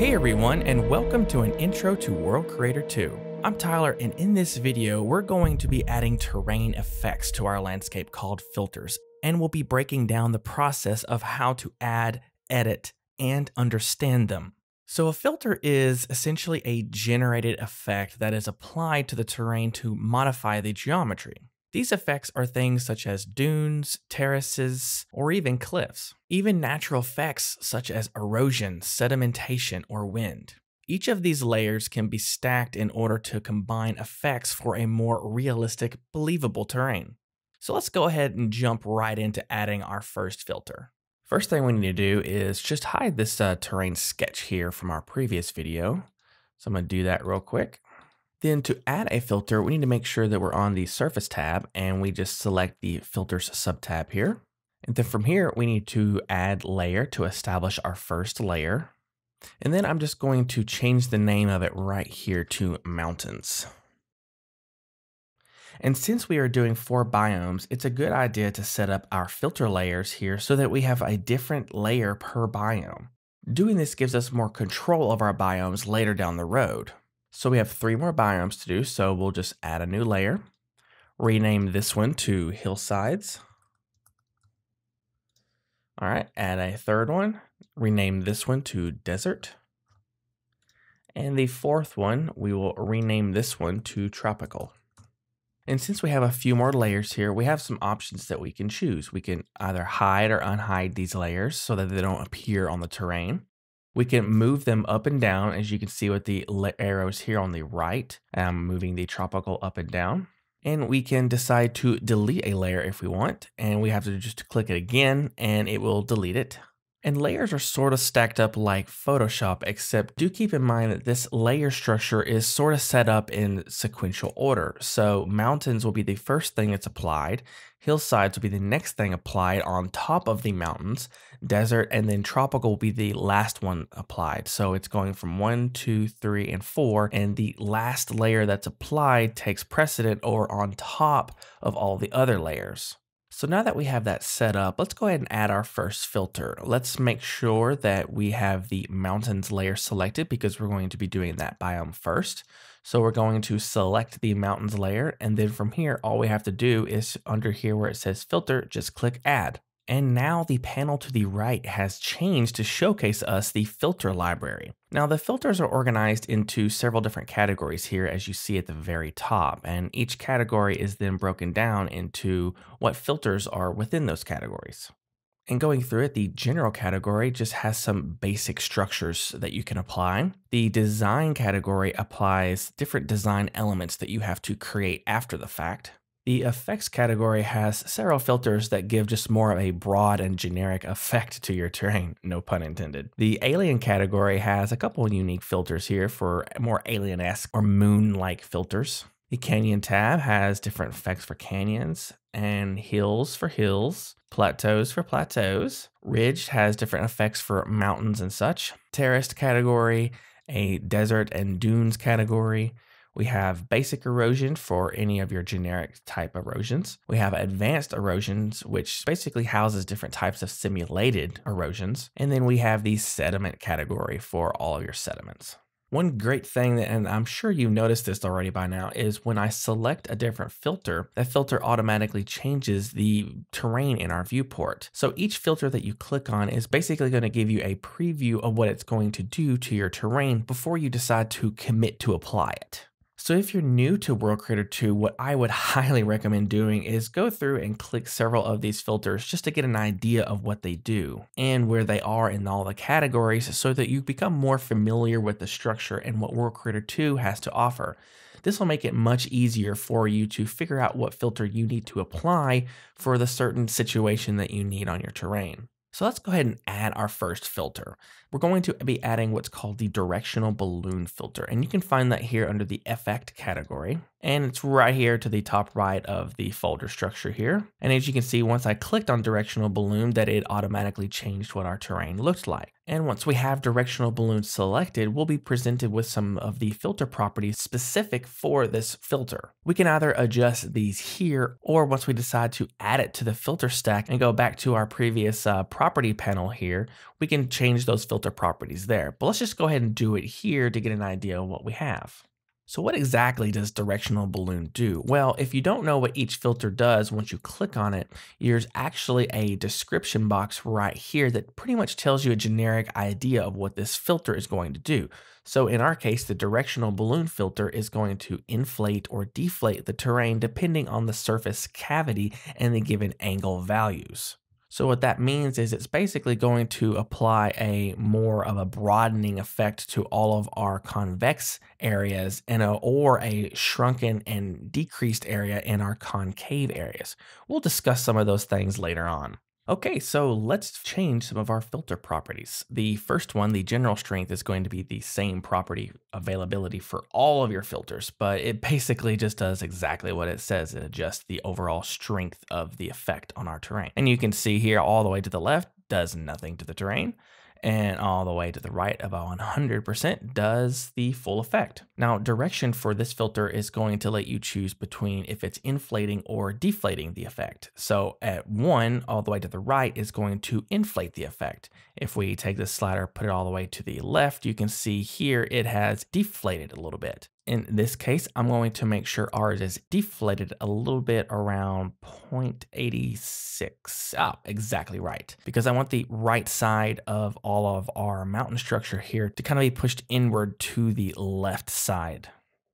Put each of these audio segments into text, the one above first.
Hey everyone, and welcome to an intro to World Creator 2. I'm Tyler, and in this video, we're going to be adding terrain effects to our landscape called filters, and we'll be breaking down the process of how to add, edit, and understand them. So a filter is essentially a generated effect that is applied to the terrain to modify the geometry. These effects are things such as dunes, terraces, or even cliffs. Even natural effects such as erosion, sedimentation, or wind. Each of these layers can be stacked in order to combine effects for a more realistic, believable terrain. So let's go ahead and jump right into adding our first filter. First thing we need to do is just hide this uh, terrain sketch here from our previous video. So I'm gonna do that real quick. Then to add a filter, we need to make sure that we're on the surface tab and we just select the filters subtab here. And then from here, we need to add layer to establish our first layer. And then I'm just going to change the name of it right here to mountains. And since we are doing four biomes, it's a good idea to set up our filter layers here so that we have a different layer per biome. Doing this gives us more control of our biomes later down the road. So we have three more biomes to do, so we'll just add a new layer. Rename this one to hillsides. All right, add a third one. Rename this one to desert. And the fourth one, we will rename this one to tropical. And since we have a few more layers here, we have some options that we can choose. We can either hide or unhide these layers so that they don't appear on the terrain. We can move them up and down, as you can see with the arrows here on the right, I'm um, moving the tropical up and down. And we can decide to delete a layer if we want, and we have to just click it again, and it will delete it. And layers are sort of stacked up like Photoshop, except do keep in mind that this layer structure is sort of set up in sequential order. So mountains will be the first thing that's applied, hillsides will be the next thing applied on top of the mountains, desert, and then tropical will be the last one applied. So it's going from one, two, three, and four, and the last layer that's applied takes precedent or on top of all the other layers. So now that we have that set up, let's go ahead and add our first filter. Let's make sure that we have the mountains layer selected because we're going to be doing that biome first. So we're going to select the mountains layer. And then from here, all we have to do is under here where it says filter, just click add. And now the panel to the right has changed to showcase us the filter library. Now the filters are organized into several different categories here as you see at the very top, and each category is then broken down into what filters are within those categories. And going through it, the general category just has some basic structures that you can apply. The design category applies different design elements that you have to create after the fact. The effects category has several filters that give just more of a broad and generic effect to your terrain, no pun intended. The alien category has a couple unique filters here for more alien-esque or moon-like filters. The canyon tab has different effects for canyons and hills for hills, plateaus for plateaus. Ridge has different effects for mountains and such. Terraced category, a desert and dunes category, we have basic erosion for any of your generic type erosions. We have advanced erosions, which basically houses different types of simulated erosions. And then we have the sediment category for all of your sediments. One great thing and I'm sure you've noticed this already by now, is when I select a different filter, that filter automatically changes the terrain in our viewport. So each filter that you click on is basically going to give you a preview of what it's going to do to your terrain before you decide to commit to apply it. So if you're new to World Creator 2, what I would highly recommend doing is go through and click several of these filters just to get an idea of what they do and where they are in all the categories so that you become more familiar with the structure and what World Creator 2 has to offer. This will make it much easier for you to figure out what filter you need to apply for the certain situation that you need on your terrain. So let's go ahead and add our first filter. We're going to be adding what's called the directional balloon filter, and you can find that here under the effect category and it's right here to the top right of the folder structure here. And as you can see, once I clicked on directional balloon that it automatically changed what our terrain looked like. And once we have directional balloon selected, we'll be presented with some of the filter properties specific for this filter. We can either adjust these here, or once we decide to add it to the filter stack and go back to our previous uh, property panel here, we can change those filter properties there. But let's just go ahead and do it here to get an idea of what we have. So what exactly does directional balloon do? Well, if you don't know what each filter does once you click on it, there's actually a description box right here that pretty much tells you a generic idea of what this filter is going to do. So in our case, the directional balloon filter is going to inflate or deflate the terrain depending on the surface cavity and the given angle values. So what that means is it's basically going to apply a more of a broadening effect to all of our convex areas and a, or a shrunken and decreased area in our concave areas. We'll discuss some of those things later on. Okay, so let's change some of our filter properties. The first one, the general strength, is going to be the same property availability for all of your filters, but it basically just does exactly what it says. It adjusts the overall strength of the effect on our terrain. And you can see here all the way to the left does nothing to the terrain and all the way to the right about 100% does the full effect. Now direction for this filter is going to let you choose between if it's inflating or deflating the effect. So at one all the way to the right is going to inflate the effect. If we take this slider, put it all the way to the left, you can see here it has deflated a little bit in this case, I'm going to make sure ours is deflated a little bit around 0.86. Ah, exactly right. Because I want the right side of all of our mountain structure here to kind of be pushed inward to the left side.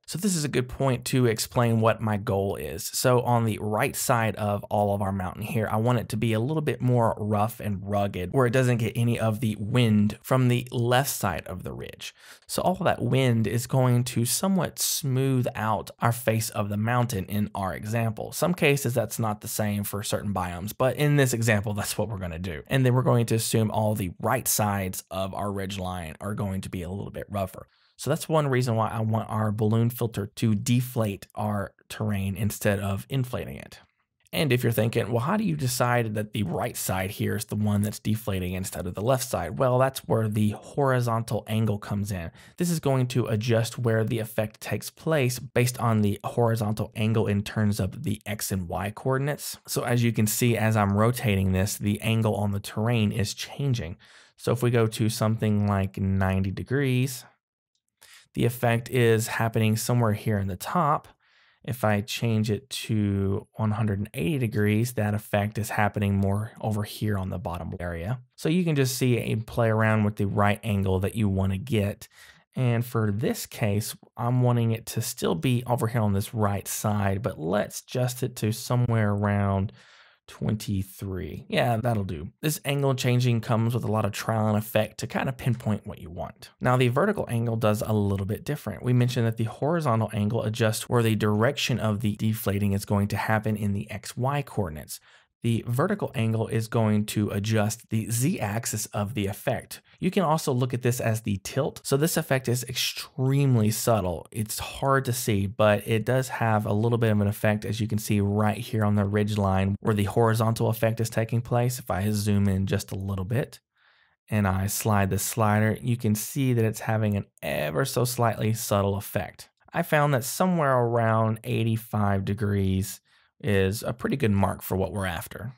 So this is a good point to explain what my goal is. So on the right side of all of our mountain here, I want it to be a little bit more rough and rugged where it doesn't get any of the wind from the left side of the ridge. So all that wind is going to somewhat smooth out our face of the mountain in our example. Some cases that's not the same for certain biomes, but in this example, that's what we're gonna do. And then we're going to assume all the right sides of our ridge line are going to be a little bit rougher. So that's one reason why I want our balloon filter to deflate our terrain instead of inflating it. And if you're thinking, well, how do you decide that the right side here is the one that's deflating instead of the left side? Well, that's where the horizontal angle comes in. This is going to adjust where the effect takes place based on the horizontal angle in terms of the X and Y coordinates. So as you can see, as I'm rotating this, the angle on the terrain is changing. So if we go to something like 90 degrees, the effect is happening somewhere here in the top. If I change it to 180 degrees, that effect is happening more over here on the bottom area. So you can just see a play around with the right angle that you want to get. And for this case, I'm wanting it to still be over here on this right side, but let's adjust it to somewhere around 23. Yeah, that'll do. This angle changing comes with a lot of trial and effect to kind of pinpoint what you want. Now the vertical angle does a little bit different. We mentioned that the horizontal angle adjusts where the direction of the deflating is going to happen in the XY coordinates the vertical angle is going to adjust the z-axis of the effect. You can also look at this as the tilt. So this effect is extremely subtle. It's hard to see, but it does have a little bit of an effect as you can see right here on the ridge line where the horizontal effect is taking place. If I zoom in just a little bit and I slide the slider, you can see that it's having an ever so slightly subtle effect. I found that somewhere around 85 degrees is a pretty good mark for what we're after.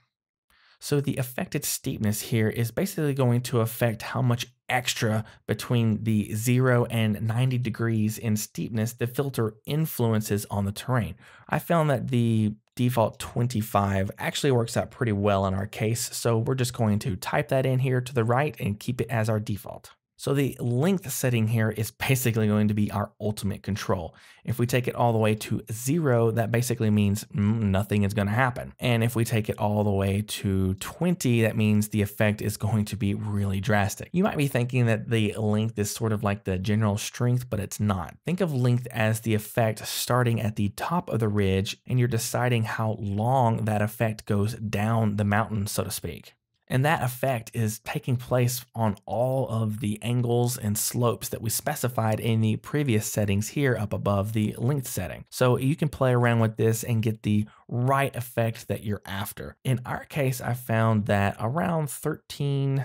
So the affected steepness here is basically going to affect how much extra between the 0 and 90 degrees in steepness the filter influences on the terrain. I found that the default 25 actually works out pretty well in our case, so we're just going to type that in here to the right and keep it as our default. So the length setting here is basically going to be our ultimate control. If we take it all the way to zero, that basically means nothing is gonna happen. And if we take it all the way to 20, that means the effect is going to be really drastic. You might be thinking that the length is sort of like the general strength, but it's not. Think of length as the effect starting at the top of the ridge and you're deciding how long that effect goes down the mountain, so to speak. And that effect is taking place on all of the angles and slopes that we specified in the previous settings here up above the length setting. So you can play around with this and get the right effect that you're after. In our case, I found that around 13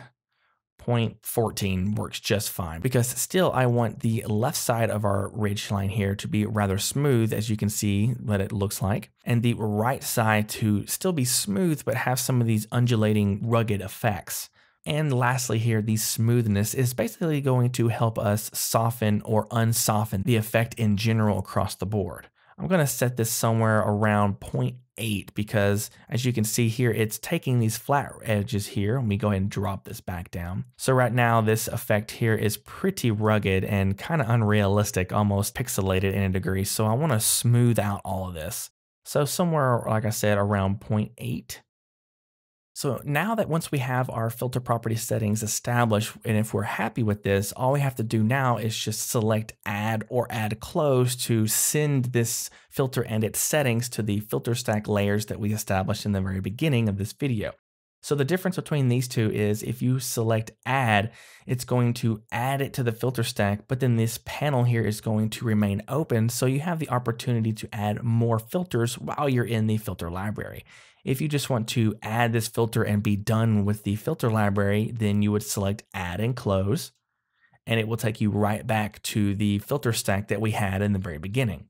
0.14 works just fine because still I want the left side of our ridge line here to be rather smooth as you can see what it looks like and the right side to still be smooth but have some of these undulating rugged effects. And lastly here, the smoothness is basically going to help us soften or unsoften the effect in general across the board. I'm going to set this somewhere around 0.8 because as you can see here, it's taking these flat edges here. Let me go ahead and drop this back down. So right now this effect here is pretty rugged and kind of unrealistic, almost pixelated in a degree. So I want to smooth out all of this. So somewhere, like I said, around 0.8 so now that once we have our filter property settings established, and if we're happy with this, all we have to do now is just select add or add close to send this filter and its settings to the filter stack layers that we established in the very beginning of this video. So the difference between these two is if you select add, it's going to add it to the filter stack, but then this panel here is going to remain open. So you have the opportunity to add more filters while you're in the filter library. If you just want to add this filter and be done with the filter library, then you would select add and close, and it will take you right back to the filter stack that we had in the very beginning.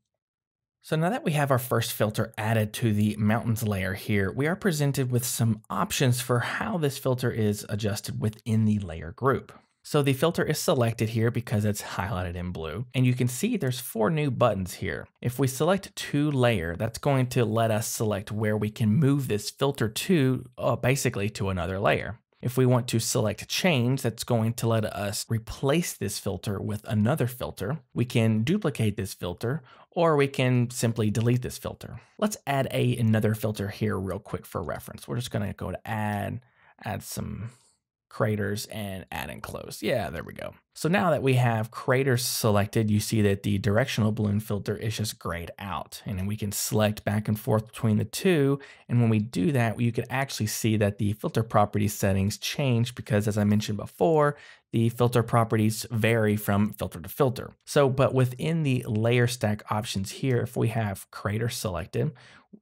So now that we have our first filter added to the mountains layer here, we are presented with some options for how this filter is adjusted within the layer group. So the filter is selected here because it's highlighted in blue. And you can see there's four new buttons here. If we select two layer, that's going to let us select where we can move this filter to, uh, basically to another layer. If we want to select change, that's going to let us replace this filter with another filter. We can duplicate this filter, or we can simply delete this filter. Let's add a another filter here real quick for reference. We're just gonna go to add, add some craters and add and close. Yeah, there we go. So now that we have craters selected, you see that the directional balloon filter is just grayed out. And then we can select back and forth between the two. And when we do that, you can actually see that the filter property settings change because as I mentioned before, the filter properties vary from filter to filter. So, but within the layer stack options here, if we have crater selected,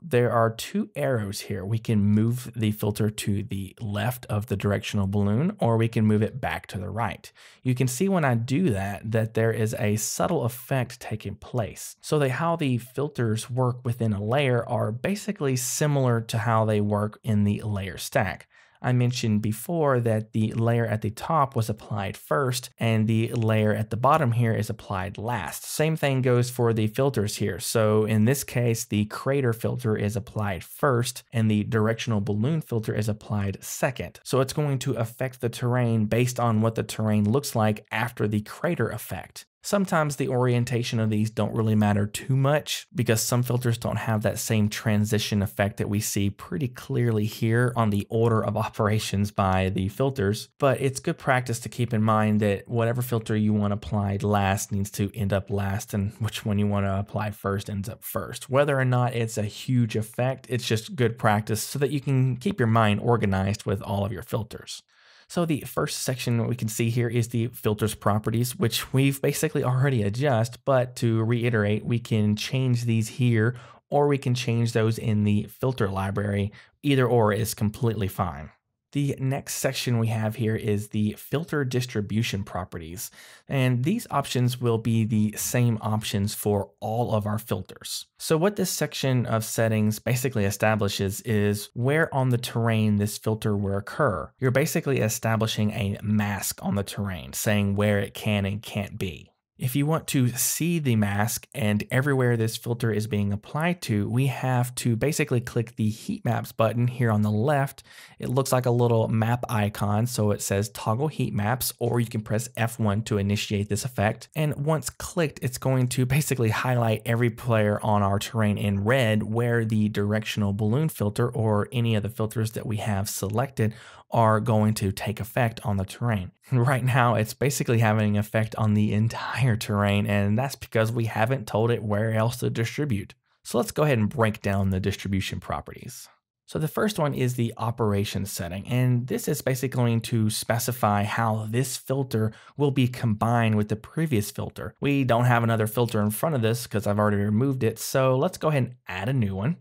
there are two arrows here. We can move the filter to the left of the directional balloon, or we can move it back to the right. You can see see when I do that that there is a subtle effect taking place. So the, how the filters work within a layer are basically similar to how they work in the layer stack. I mentioned before that the layer at the top was applied first and the layer at the bottom here is applied last. Same thing goes for the filters here. So in this case, the crater filter is applied first and the directional balloon filter is applied second. So it's going to affect the terrain based on what the terrain looks like after the crater effect. Sometimes the orientation of these don't really matter too much because some filters don't have that same transition effect that we see pretty clearly here on the order of operations by the filters. But it's good practice to keep in mind that whatever filter you want applied last needs to end up last and which one you want to apply first ends up first. Whether or not it's a huge effect, it's just good practice so that you can keep your mind organized with all of your filters. So the first section we can see here is the filters properties, which we've basically already adjust, but to reiterate, we can change these here or we can change those in the filter library. Either or is completely fine. The next section we have here is the filter distribution properties. And these options will be the same options for all of our filters. So what this section of settings basically establishes is where on the terrain this filter will occur. You're basically establishing a mask on the terrain, saying where it can and can't be. If you want to see the mask and everywhere this filter is being applied to, we have to basically click the heat maps button here on the left. It looks like a little map icon, so it says toggle heat maps, or you can press F1 to initiate this effect. And once clicked, it's going to basically highlight every player on our terrain in red where the directional balloon filter or any of the filters that we have selected are going to take effect on the terrain. Right now, it's basically having an effect on the entire terrain, and that's because we haven't told it where else to distribute. So let's go ahead and break down the distribution properties. So the first one is the operation setting, and this is basically going to specify how this filter will be combined with the previous filter. We don't have another filter in front of this because I've already removed it, so let's go ahead and add a new one.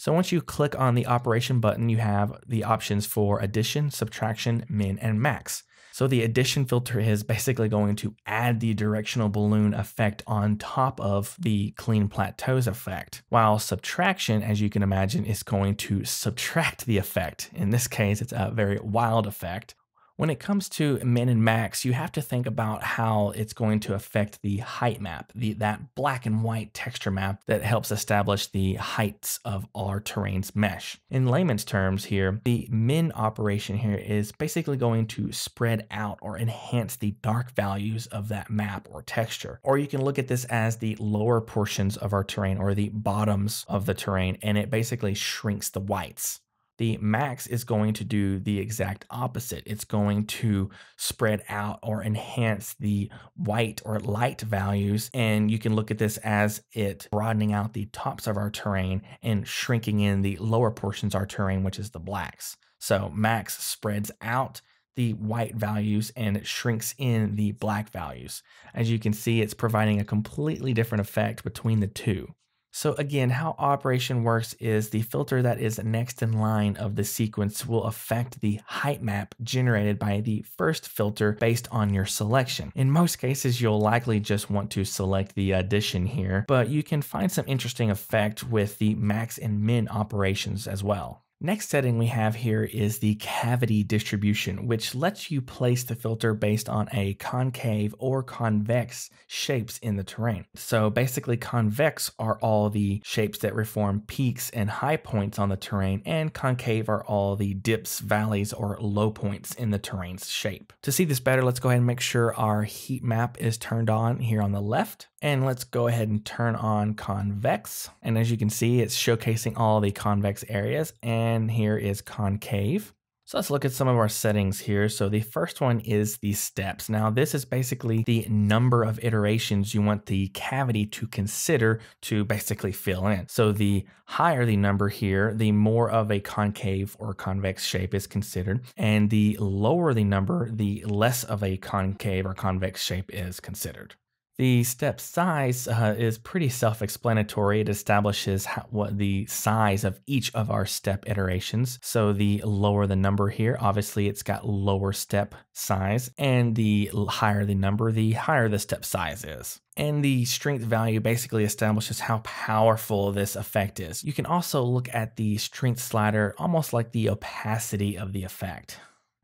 So once you click on the operation button, you have the options for addition, subtraction, min, and max. So the addition filter is basically going to add the directional balloon effect on top of the clean plateaus effect, while subtraction, as you can imagine, is going to subtract the effect. In this case, it's a very wild effect. When it comes to min and max, you have to think about how it's going to affect the height map, the, that black and white texture map that helps establish the heights of our terrain's mesh. In layman's terms here, the min operation here is basically going to spread out or enhance the dark values of that map or texture. Or you can look at this as the lower portions of our terrain or the bottoms of the terrain, and it basically shrinks the whites the max is going to do the exact opposite. It's going to spread out or enhance the white or light values. And you can look at this as it broadening out the tops of our terrain and shrinking in the lower portions of our terrain, which is the blacks. So max spreads out the white values and it shrinks in the black values. As you can see, it's providing a completely different effect between the two. So again, how operation works is the filter that is next in line of the sequence will affect the height map generated by the first filter based on your selection. In most cases, you'll likely just want to select the addition here, but you can find some interesting effect with the max and min operations as well. Next setting we have here is the cavity distribution, which lets you place the filter based on a concave or convex shapes in the terrain. So basically convex are all the shapes that reform peaks and high points on the terrain, and concave are all the dips, valleys, or low points in the terrain's shape. To see this better, let's go ahead and make sure our heat map is turned on here on the left. And let's go ahead and turn on convex. And as you can see, it's showcasing all the convex areas and and here is concave. So let's look at some of our settings here. So the first one is the steps. Now this is basically the number of iterations you want the cavity to consider to basically fill in. So the higher the number here, the more of a concave or convex shape is considered. And the lower the number, the less of a concave or convex shape is considered. The step size uh, is pretty self-explanatory. It establishes how, what the size of each of our step iterations. So the lower the number here, obviously it's got lower step size, and the higher the number, the higher the step size is. And the strength value basically establishes how powerful this effect is. You can also look at the strength slider almost like the opacity of the effect.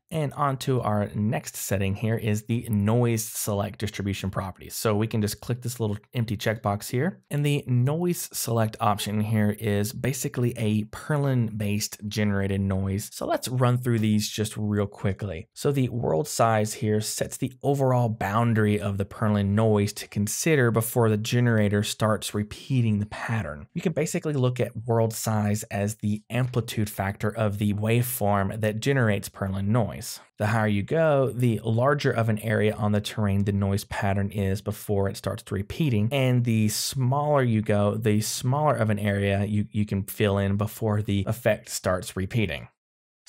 And on to our next setting here is the noise select distribution property. So we can just click this little empty checkbox here. And the noise select option here is basically a Perlin based generated noise. So let's run through these just real quickly. So the world size here sets the overall boundary of the Perlin noise to consider before the generator starts repeating the pattern. You can basically look at world size as the amplitude factor of the waveform that generates Perlin noise noise. The higher you go, the larger of an area on the terrain the noise pattern is before it starts repeating. And the smaller you go, the smaller of an area you, you can fill in before the effect starts repeating.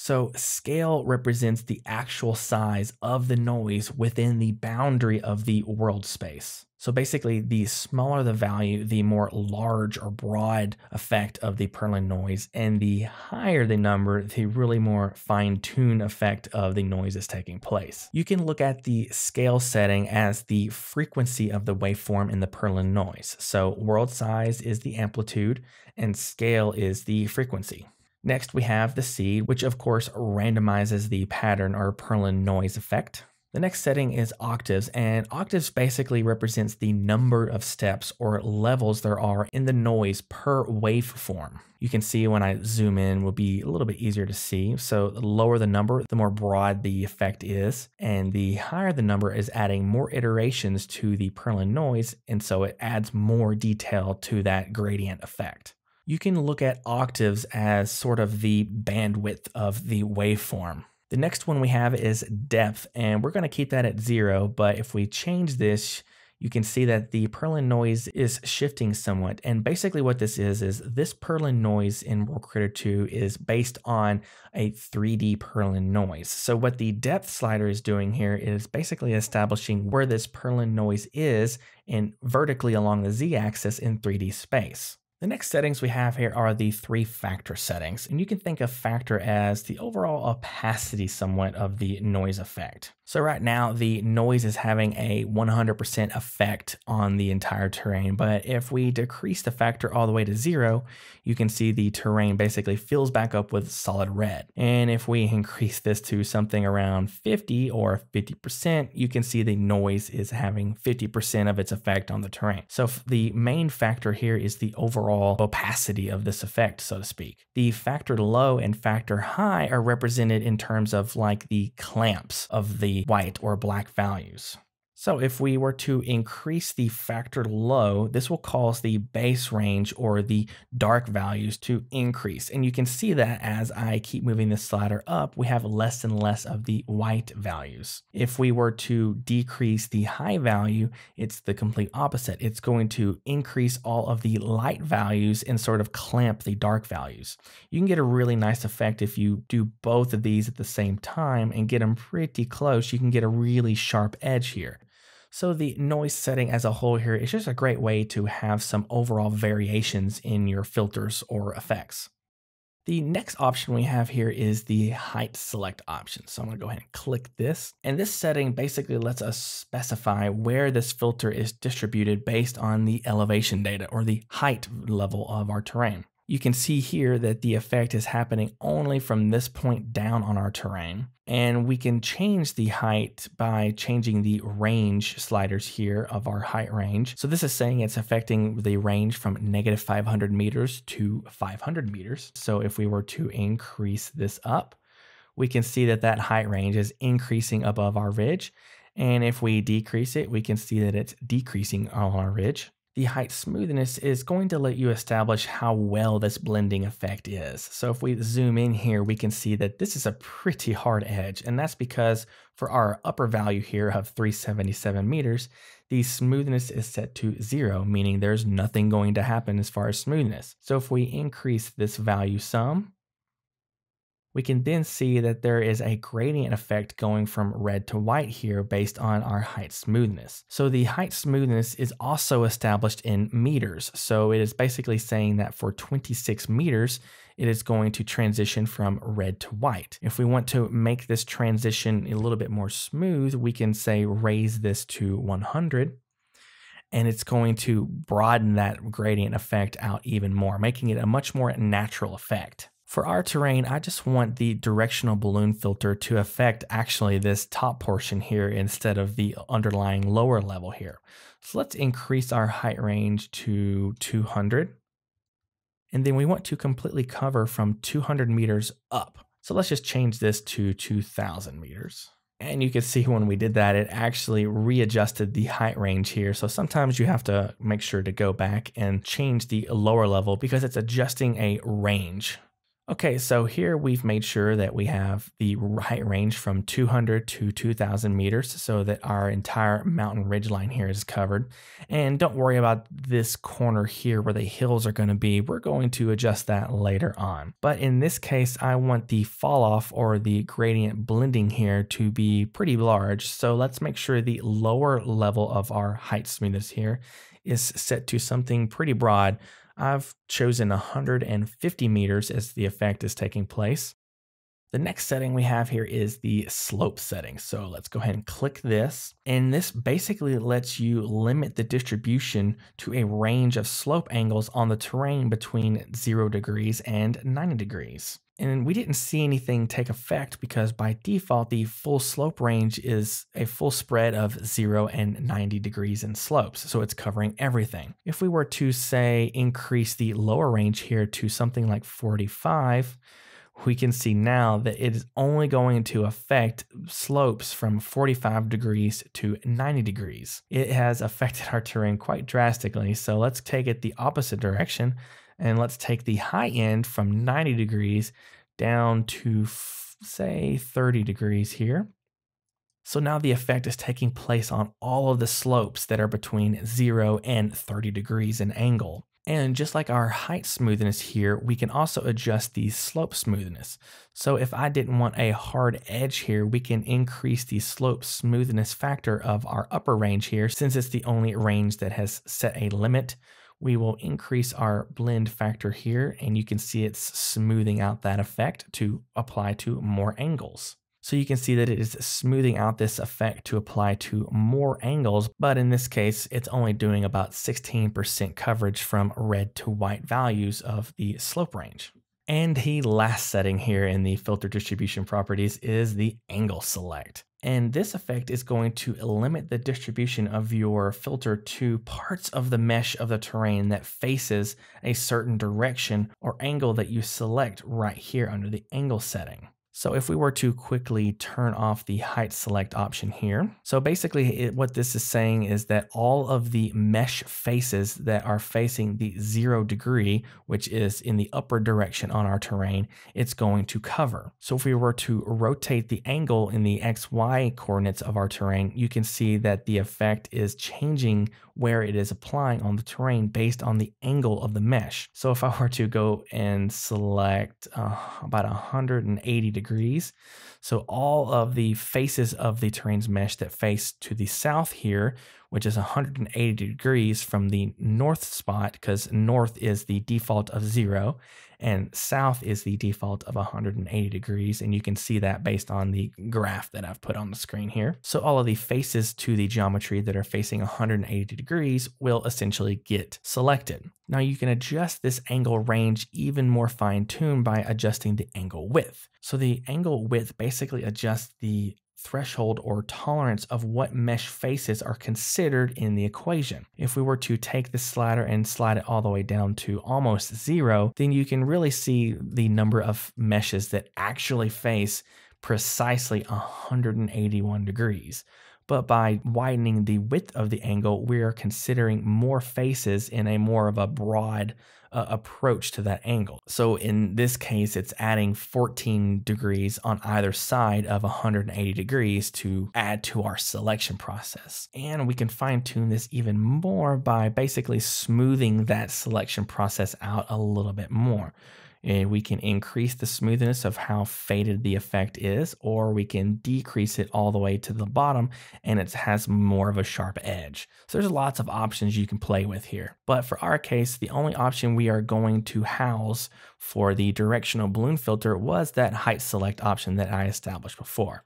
So, scale represents the actual size of the noise within the boundary of the world space. So basically, the smaller the value, the more large or broad effect of the Perlin noise, and the higher the number, the really more fine-tuned effect of the noise is taking place. You can look at the scale setting as the frequency of the waveform in the Perlin noise. So world size is the amplitude, and scale is the frequency. Next, we have the seed, which of course randomizes the pattern or Perlin noise effect. The next setting is octaves, and octaves basically represents the number of steps or levels there are in the noise per waveform. You can see when I zoom in will be a little bit easier to see. So the lower the number, the more broad the effect is, and the higher the number is adding more iterations to the Perlin noise, and so it adds more detail to that gradient effect you can look at octaves as sort of the bandwidth of the waveform. The next one we have is depth, and we're gonna keep that at zero, but if we change this, you can see that the Perlin noise is shifting somewhat. And basically what this is, is this Perlin noise in World Creator 2 is based on a 3D Perlin noise. So what the depth slider is doing here is basically establishing where this Perlin noise is and vertically along the Z axis in 3D space. The next settings we have here are the three factor settings, and you can think of factor as the overall opacity somewhat of the noise effect. So right now the noise is having a 100% effect on the entire terrain, but if we decrease the factor all the way to zero, you can see the terrain basically fills back up with solid red. And if we increase this to something around 50 or 50%, you can see the noise is having 50% of its effect on the terrain. So the main factor here is the overall opacity of this effect, so to speak. The factor low and factor high are represented in terms of like the clamps of the white or black values. So if we were to increase the factor low, this will cause the base range or the dark values to increase. And you can see that as I keep moving this slider up, we have less and less of the white values. If we were to decrease the high value, it's the complete opposite. It's going to increase all of the light values and sort of clamp the dark values. You can get a really nice effect if you do both of these at the same time and get them pretty close. You can get a really sharp edge here. So the noise setting as a whole here is just a great way to have some overall variations in your filters or effects. The next option we have here is the height select option. So I'm gonna go ahead and click this. And this setting basically lets us specify where this filter is distributed based on the elevation data or the height level of our terrain. You can see here that the effect is happening only from this point down on our terrain. And we can change the height by changing the range sliders here of our height range. So this is saying it's affecting the range from negative 500 meters to 500 meters. So if we were to increase this up, we can see that that height range is increasing above our ridge. And if we decrease it, we can see that it's decreasing on our ridge the height smoothness is going to let you establish how well this blending effect is. So if we zoom in here, we can see that this is a pretty hard edge, and that's because for our upper value here of 377 meters, the smoothness is set to zero, meaning there's nothing going to happen as far as smoothness. So if we increase this value some, we can then see that there is a gradient effect going from red to white here based on our height smoothness. So the height smoothness is also established in meters. So it is basically saying that for 26 meters, it is going to transition from red to white. If we want to make this transition a little bit more smooth, we can say raise this to 100 and it's going to broaden that gradient effect out even more, making it a much more natural effect. For our terrain, I just want the directional balloon filter to affect actually this top portion here instead of the underlying lower level here. So let's increase our height range to 200. And then we want to completely cover from 200 meters up. So let's just change this to 2000 meters. And you can see when we did that, it actually readjusted the height range here. So sometimes you have to make sure to go back and change the lower level because it's adjusting a range. Okay, so here we've made sure that we have the height range from 200 to 2,000 meters so that our entire mountain ridge line here is covered. And don't worry about this corner here where the hills are going to be. We're going to adjust that later on. But in this case, I want the fall off or the gradient blending here to be pretty large. So let's make sure the lower level of our height smoothness here is set to something pretty broad I've chosen 150 meters as the effect is taking place. The next setting we have here is the slope setting. So let's go ahead and click this. And this basically lets you limit the distribution to a range of slope angles on the terrain between zero degrees and 90 degrees and we didn't see anything take effect because by default, the full slope range is a full spread of 0 and 90 degrees in slopes, so it's covering everything. If we were to, say, increase the lower range here to something like 45, we can see now that it is only going to affect slopes from 45 degrees to 90 degrees. It has affected our terrain quite drastically, so let's take it the opposite direction and let's take the high end from 90 degrees down to say 30 degrees here. So now the effect is taking place on all of the slopes that are between 0 and 30 degrees in angle. And just like our height smoothness here, we can also adjust the slope smoothness. So if I didn't want a hard edge here, we can increase the slope smoothness factor of our upper range here since it's the only range that has set a limit we will increase our blend factor here and you can see it's smoothing out that effect to apply to more angles. So you can see that it is smoothing out this effect to apply to more angles, but in this case, it's only doing about 16% coverage from red to white values of the slope range. And the last setting here in the filter distribution properties is the angle select. And this effect is going to limit the distribution of your filter to parts of the mesh of the terrain that faces a certain direction or angle that you select right here under the angle setting. So if we were to quickly turn off the height select option here. So basically it, what this is saying is that all of the mesh faces that are facing the zero degree, which is in the upward direction on our terrain, it's going to cover. So if we were to rotate the angle in the XY coordinates of our terrain, you can see that the effect is changing where it is applying on the terrain based on the angle of the mesh. So if I were to go and select uh, about 180 degrees, so all of the faces of the terrain's mesh that face to the south here, which is 180 degrees from the north spot, because north is the default of zero, and south is the default of 180 degrees. And you can see that based on the graph that I've put on the screen here. So all of the faces to the geometry that are facing 180 degrees will essentially get selected. Now you can adjust this angle range even more fine tuned by adjusting the angle width. So the angle width basically adjusts the threshold or tolerance of what mesh faces are considered in the equation. If we were to take the slider and slide it all the way down to almost zero, then you can really see the number of meshes that actually face precisely 181 degrees but by widening the width of the angle, we are considering more faces in a more of a broad uh, approach to that angle. So in this case, it's adding 14 degrees on either side of 180 degrees to add to our selection process. And we can fine tune this even more by basically smoothing that selection process out a little bit more. And we can increase the smoothness of how faded the effect is, or we can decrease it all the way to the bottom and it has more of a sharp edge. So there's lots of options you can play with here. But for our case, the only option we are going to house for the directional balloon filter was that height select option that I established before.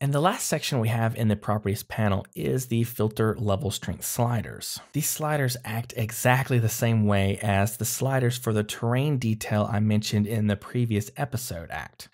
And the last section we have in the properties panel is the filter level strength sliders. These sliders act exactly the same way as the sliders for the terrain detail I mentioned in the previous episode act.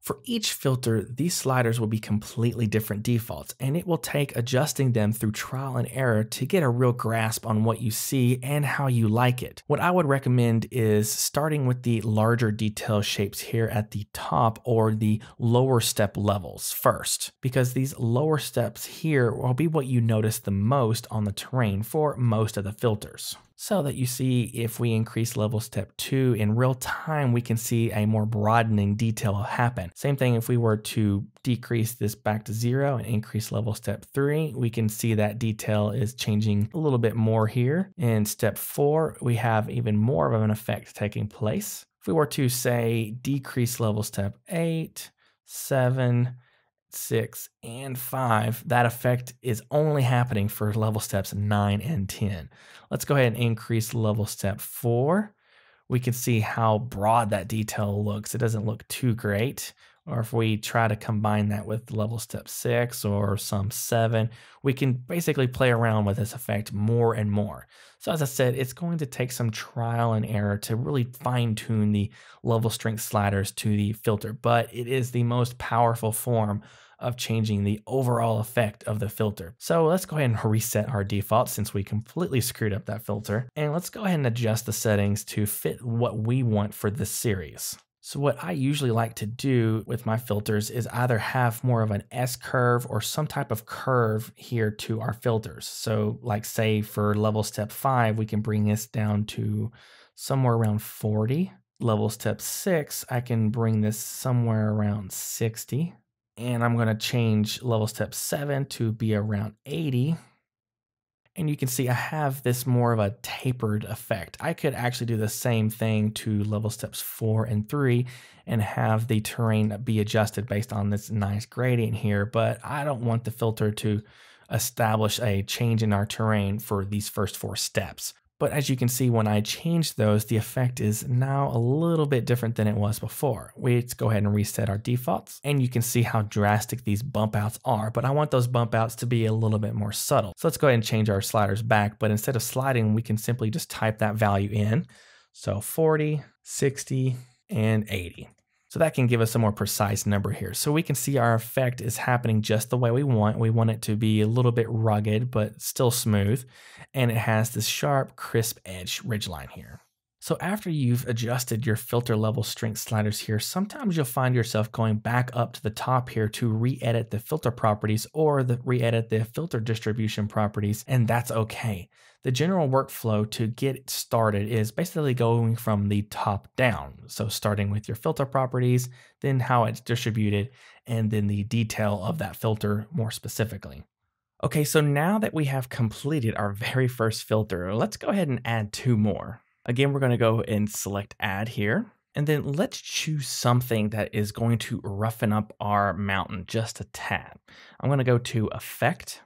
For each filter, these sliders will be completely different defaults, and it will take adjusting them through trial and error to get a real grasp on what you see and how you like it. What I would recommend is starting with the larger detail shapes here at the top or the lower step levels first, because these lower steps here will be what you notice the most on the terrain for most of the filters so that you see if we increase level step two in real time, we can see a more broadening detail happen. Same thing if we were to decrease this back to zero and increase level step three, we can see that detail is changing a little bit more here. In step four, we have even more of an effect taking place. If we were to say decrease level step eight, seven, six, and five, that effect is only happening for level steps nine and 10. Let's go ahead and increase level step four. We can see how broad that detail looks. It doesn't look too great or if we try to combine that with level step six or some seven, we can basically play around with this effect more and more. So as I said, it's going to take some trial and error to really fine tune the level strength sliders to the filter, but it is the most powerful form of changing the overall effect of the filter. So let's go ahead and reset our default since we completely screwed up that filter. And let's go ahead and adjust the settings to fit what we want for this series. So what I usually like to do with my filters is either have more of an S curve or some type of curve here to our filters. So like say for level step five, we can bring this down to somewhere around 40. Level step six, I can bring this somewhere around 60. And I'm gonna change level step seven to be around 80 and you can see I have this more of a tapered effect. I could actually do the same thing to level steps four and three and have the terrain be adjusted based on this nice gradient here, but I don't want the filter to establish a change in our terrain for these first four steps. But as you can see, when I change those, the effect is now a little bit different than it was before. Let's go ahead and reset our defaults. And you can see how drastic these bump outs are, but I want those bump outs to be a little bit more subtle. So let's go ahead and change our sliders back. But instead of sliding, we can simply just type that value in. So 40, 60, and 80. So that can give us a more precise number here. So we can see our effect is happening just the way we want. We want it to be a little bit rugged, but still smooth. And it has this sharp, crisp edge ridgeline here. So after you've adjusted your filter level strength sliders here, sometimes you'll find yourself going back up to the top here to re-edit the filter properties or re-edit the filter distribution properties, and that's okay the general workflow to get started is basically going from the top down. So starting with your filter properties, then how it's distributed, and then the detail of that filter more specifically. Okay, so now that we have completed our very first filter, let's go ahead and add two more. Again, we're gonna go and select add here. And then let's choose something that is going to roughen up our mountain just a tad. I'm gonna go to effect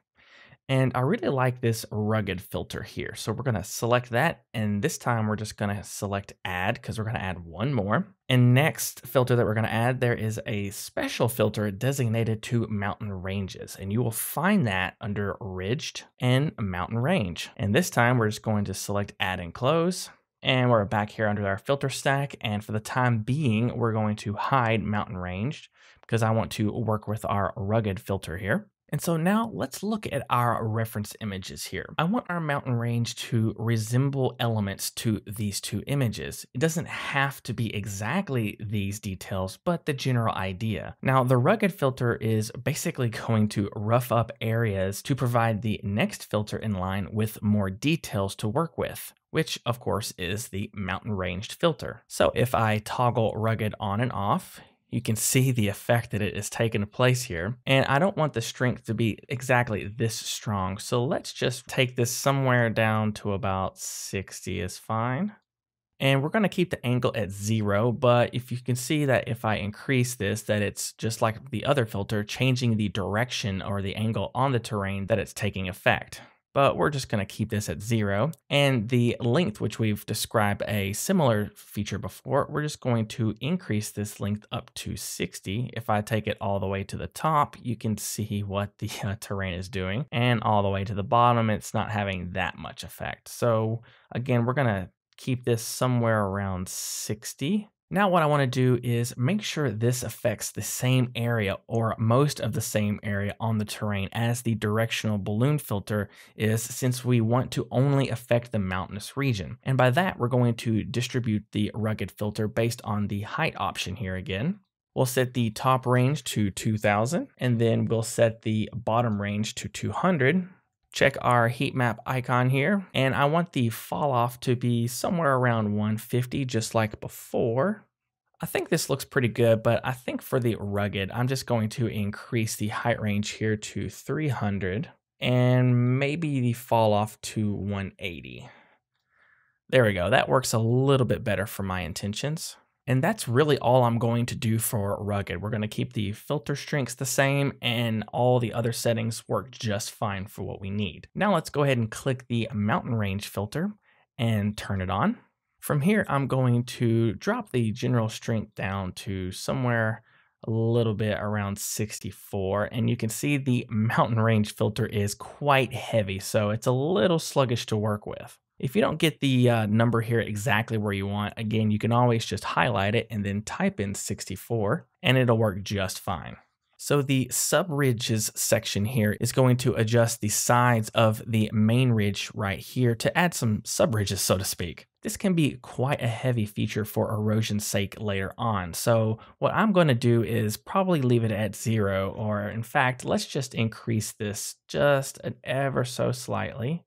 and I really like this rugged filter here. So we're gonna select that. And this time we're just gonna select add because we're gonna add one more. And next filter that we're gonna add, there is a special filter designated to mountain ranges. And you will find that under ridged and mountain range. And this time we're just going to select add and close. And we're back here under our filter stack. And for the time being, we're going to hide mountain range because I want to work with our rugged filter here. And so now let's look at our reference images here. I want our mountain range to resemble elements to these two images. It doesn't have to be exactly these details, but the general idea. Now the rugged filter is basically going to rough up areas to provide the next filter in line with more details to work with which of course is the mountain ranged filter. So if I toggle rugged on and off, you can see the effect that it is taking place here. And I don't want the strength to be exactly this strong. So let's just take this somewhere down to about 60 is fine. And we're going to keep the angle at zero, but if you can see that if I increase this, that it's just like the other filter, changing the direction or the angle on the terrain that it's taking effect but we're just going to keep this at zero. And the length, which we've described a similar feature before, we're just going to increase this length up to 60. If I take it all the way to the top, you can see what the uh, terrain is doing. And all the way to the bottom, it's not having that much effect. So again, we're going to keep this somewhere around 60. Now what I wanna do is make sure this affects the same area or most of the same area on the terrain as the directional balloon filter is since we want to only affect the mountainous region. And by that, we're going to distribute the rugged filter based on the height option here again. We'll set the top range to 2000 and then we'll set the bottom range to 200 check our heat map icon here. And I want the fall off to be somewhere around 150, just like before. I think this looks pretty good, but I think for the rugged, I'm just going to increase the height range here to 300 and maybe the fall off to 180. There we go. That works a little bit better for my intentions. And that's really all I'm going to do for Rugged. We're going to keep the filter strengths the same and all the other settings work just fine for what we need. Now let's go ahead and click the mountain range filter and turn it on. From here, I'm going to drop the general strength down to somewhere a little bit around 64 and you can see the mountain range filter is quite heavy so it's a little sluggish to work with. If you don't get the uh, number here exactly where you want, again, you can always just highlight it and then type in 64 and it'll work just fine. So the subridges section here is going to adjust the sides of the main ridge right here to add some subridges, so to speak. This can be quite a heavy feature for erosion's sake later on. So what I'm going to do is probably leave it at zero, or in fact, let's just increase this just an ever so slightly.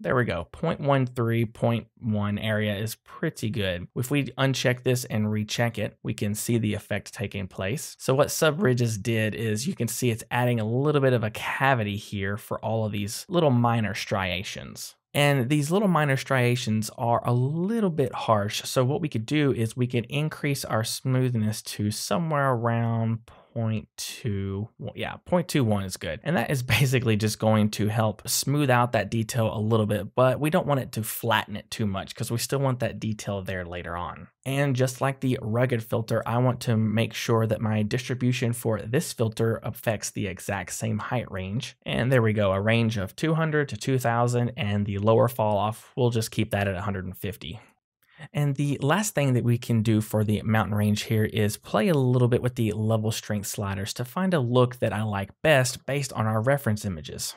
There we go. 0.13, 0.1 area is pretty good. If we uncheck this and recheck it, we can see the effect taking place. So what subridges did is you can see it's adding a little bit of a cavity here for all of these little minor striations. And these little minor striations are a little bit harsh. So what we could do is we could increase our smoothness to somewhere around 0.2, yeah, 0.21 is good. And that is basically just going to help smooth out that detail a little bit, but we don't want it to flatten it too much because we still want that detail there later on. And just like the rugged filter, I want to make sure that my distribution for this filter affects the exact same height range. And there we go, a range of 200 to 2000 and the lower fall off, we'll just keep that at 150. And the last thing that we can do for the mountain range here is play a little bit with the level strength sliders to find a look that I like best based on our reference images.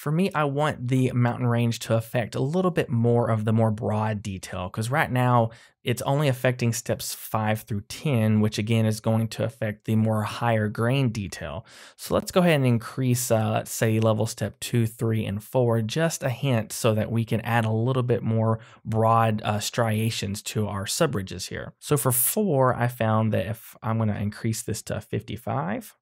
For me, I want the mountain range to affect a little bit more of the more broad detail because right now it's only affecting steps five through 10, which again is going to affect the more higher grain detail. So let's go ahead and increase, uh, let's say level step two, three, and four, just a hint so that we can add a little bit more broad uh, striations to our subridges here. So for four, I found that if I'm gonna increase this to 55,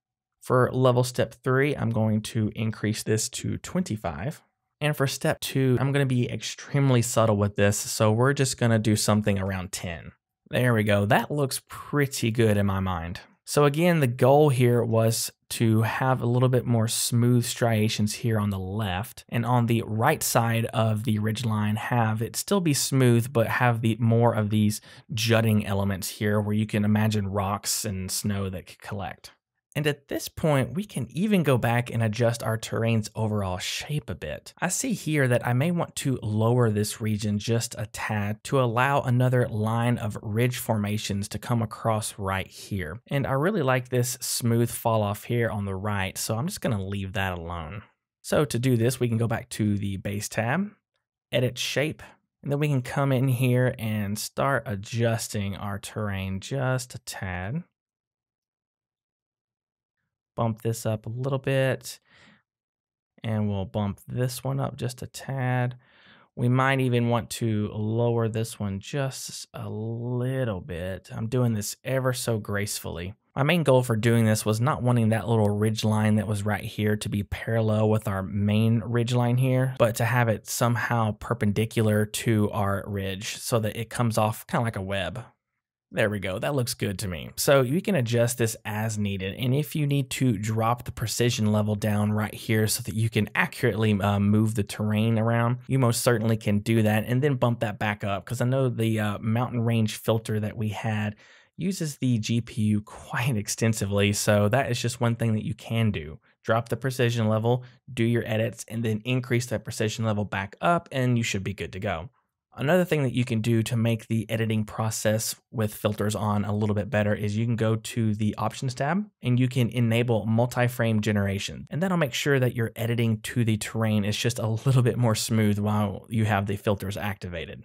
for level step three, I'm going to increase this to 25. And for step two, I'm going to be extremely subtle with this. So we're just going to do something around 10. There we go. That looks pretty good in my mind. So again, the goal here was to have a little bit more smooth striations here on the left and on the right side of the ridgeline. have it still be smooth but have the more of these jutting elements here where you can imagine rocks and snow that could collect. And at this point, we can even go back and adjust our terrain's overall shape a bit. I see here that I may want to lower this region just a tad to allow another line of ridge formations to come across right here. And I really like this smooth fall off here on the right, so I'm just gonna leave that alone. So to do this, we can go back to the base tab, edit shape, and then we can come in here and start adjusting our terrain just a tad bump this up a little bit and we'll bump this one up just a tad. We might even want to lower this one just a little bit. I'm doing this ever so gracefully. My main goal for doing this was not wanting that little ridge line that was right here to be parallel with our main ridge line here, but to have it somehow perpendicular to our ridge so that it comes off kind of like a web. There we go. That looks good to me. So you can adjust this as needed. And if you need to drop the precision level down right here so that you can accurately uh, move the terrain around, you most certainly can do that and then bump that back up because I know the uh, mountain range filter that we had uses the GPU quite extensively. So that is just one thing that you can do. Drop the precision level, do your edits, and then increase that precision level back up and you should be good to go. Another thing that you can do to make the editing process with filters on a little bit better is you can go to the options tab and you can enable multi-frame generation. And that'll make sure that your editing to the terrain is just a little bit more smooth while you have the filters activated.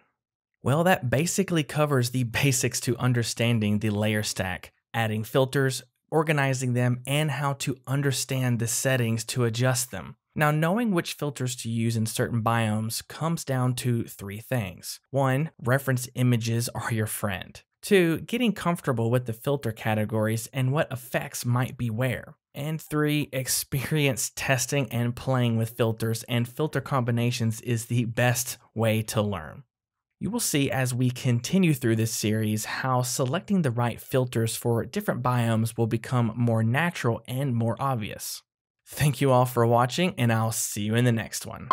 Well, that basically covers the basics to understanding the layer stack, adding filters, organizing them, and how to understand the settings to adjust them. Now, knowing which filters to use in certain biomes comes down to three things. One, reference images are your friend. Two, getting comfortable with the filter categories and what effects might be where. And three, experience testing and playing with filters and filter combinations is the best way to learn. You will see as we continue through this series how selecting the right filters for different biomes will become more natural and more obvious. Thank you all for watching, and I'll see you in the next one.